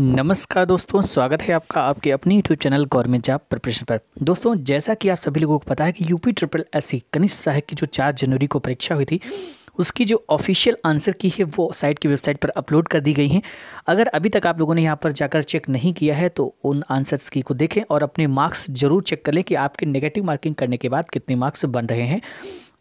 नमस्कार दोस्तों स्वागत है आपका आपके अपने YouTube channel government job preparation पर दोस्तों जैसा कि आप सभी लोगों को पता है कि यूपी ट्रिपल एस सी कनिष्ठ सहायक की जो चार जनवरी को परीक्षा हुई थी उसकी जो ऑफिशियल आंसर की है वो साइट की वेबसाइट पर अपलोड कर दी गई हैं अगर अभी तक आप लोगों ने यहाँ पर जाकर चेक नहीं किया है तो उन आंसर्स की को देखें और अपने मार्क्स जरूर चेक कर लें कि आपके नेगेटिव मार्किंग करने के बाद कितने मार्क्स बन रहे हैं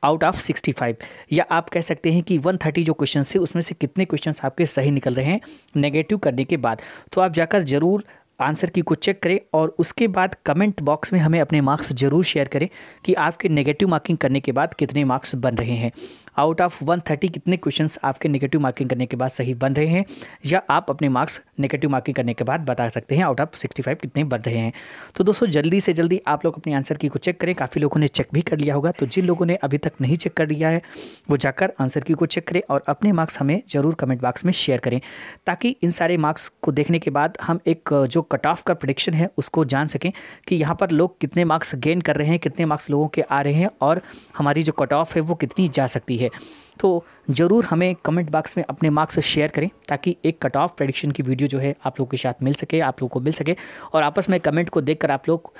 आउट ऑफ 65 या आप कह सकते हैं कि 130 जो क्वेश्चन थे उसमें से कितने क्वेश्चन आपके सही निकल रहे हैं नेगेटिव करने के बाद तो आप जाकर ज़रूर आंसर की को चेक करें और उसके बाद कमेंट बॉक्स में हमें अपने मार्क्स ज़रूर शेयर करें कि आपके नेगेटिव मार्किंग करने के बाद कितने मार्क्स बन रहे हैं आउट ऑफ वन थर्टी कितने क्वेश्चंस आपके नेगेटिव मार्किंग करने के बाद सही बन रहे हैं या आप अपने मार्क्स नेगेटिव मार्किंग करने के बाद बता सकते हैं आउट ऑफ सिक्सटी कितने बन रहे हैं तो दोस्तों जल्दी से जल्दी आप लोग अपने आंसर की को चेक करें काफ़ी लोगों ने चेक भी कर लिया होगा तो जिन लोगों ने अभी तक नहीं चेक कर लिया है वो जाकर आंसर की को चेक करें और अपने मार्क्स हमें ज़रूर कमेंट बॉक्स में शेयर करें ताकि इन सारे मार्क्स को देखने के बाद हम एक जो कट ऑफ का प्रडिक्शन है उसको जान सकें कि यहाँ पर लोग कितने मार्क्स गेन कर रहे हैं कितने मार्क्स लोगों के आ रहे हैं और हमारी जो कट ऑफ है वो कितनी जा सकती है तो ज़रूर हमें कमेंट बॉक्स में अपने मार्क्स शेयर करें ताकि एक कट ऑफ प्रडिक्शन की वीडियो जो है आप लोगों के साथ मिल सके आप लोगों को मिल सके और आपस में कमेंट को देख आप लोग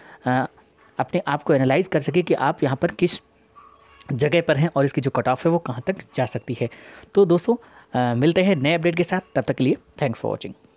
अपने आप को एनालाइज कर सके कि आप यहाँ पर किस जगह पर हैं और इसकी जो कट ऑफ है वो कहाँ तक जा सकती है तो दोस्तों आ, मिलते हैं नए अपडेट के साथ तब तक के लिए थैंक्स फॉर वॉचिंग